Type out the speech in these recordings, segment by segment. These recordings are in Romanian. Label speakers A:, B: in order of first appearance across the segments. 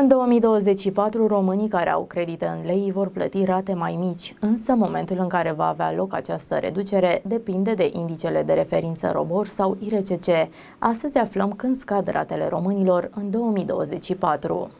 A: În 2024, românii care au credite în lei vor plăti rate mai mici, însă momentul în care va avea loc această reducere depinde de indicele de referință robor sau IRCC. Astăzi aflăm când scad ratele românilor în 2024.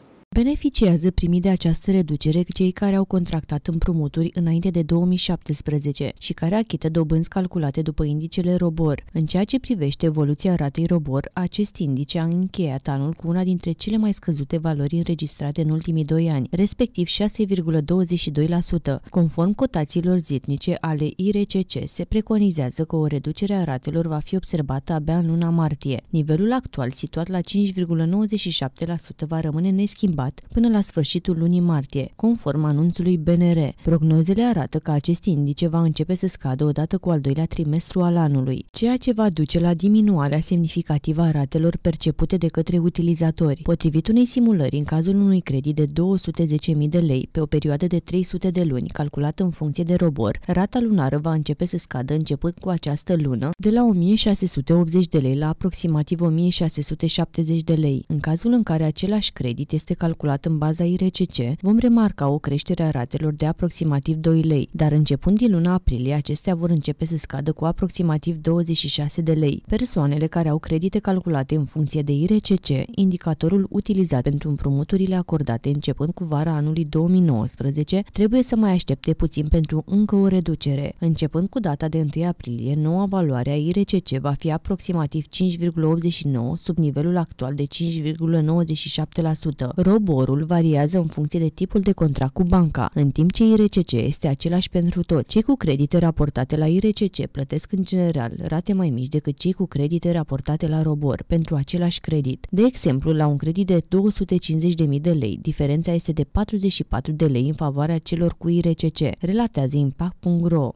B: Beneficiază primii de această reducere cei care au contractat împrumuturi înainte de 2017 și care achită dobânzi calculate după indicele robor. În ceea ce privește evoluția ratei robor, acest indice a încheiat anul cu una dintre cele mai scăzute valori înregistrate în ultimii doi ani, respectiv 6,22%. Conform cotațiilor zilnice ale IRCC, se preconizează că o reducere a ratelor va fi observată abia în luna martie. Nivelul actual, situat la 5,97%, va rămâne neschimbat aprobat până la sfârșitul lunii martie, conform anunțului BNR. Prognozele arată că acest indice va începe să scadă odată cu al doilea trimestru al anului, ceea ce va duce la diminuarea semnificativă a ratelor percepute de către utilizatori, potrivit unei simulări în cazul unui credit de 210.000 de lei pe o perioadă de 300 de luni, calculată în funcție de robor. Rata lunară va începe să scadă începând cu această lună de la 1680 de lei la aproximativ 1670 de lei, în cazul în care același credit este calculat calculat în baza IRCC, vom remarca o creștere a ratelor de aproximativ 2 lei, dar începând din luna aprilie, acestea vor începe să scadă cu aproximativ 26 de lei. Persoanele care au credite calculate în funcție de IRCC, indicatorul utilizat pentru împrumuturile acordate începând cu vara anului 2019, trebuie să mai aștepte puțin pentru încă o reducere. Începând cu data de 1 aprilie, noua valoare a IRCC va fi aproximativ 5,89 sub nivelul actual de 5,97%. Roborul variază în funcție de tipul de contract cu banca, în timp ce IRCC este același pentru toți. Cei cu credite raportate la IRCC plătesc în general rate mai mici decât cei cu credite raportate la Robor pentru același credit. De exemplu, la un credit de 250.000 de lei, diferența este de 44 de lei în favoarea celor cu IRCC, relatează impact.ro.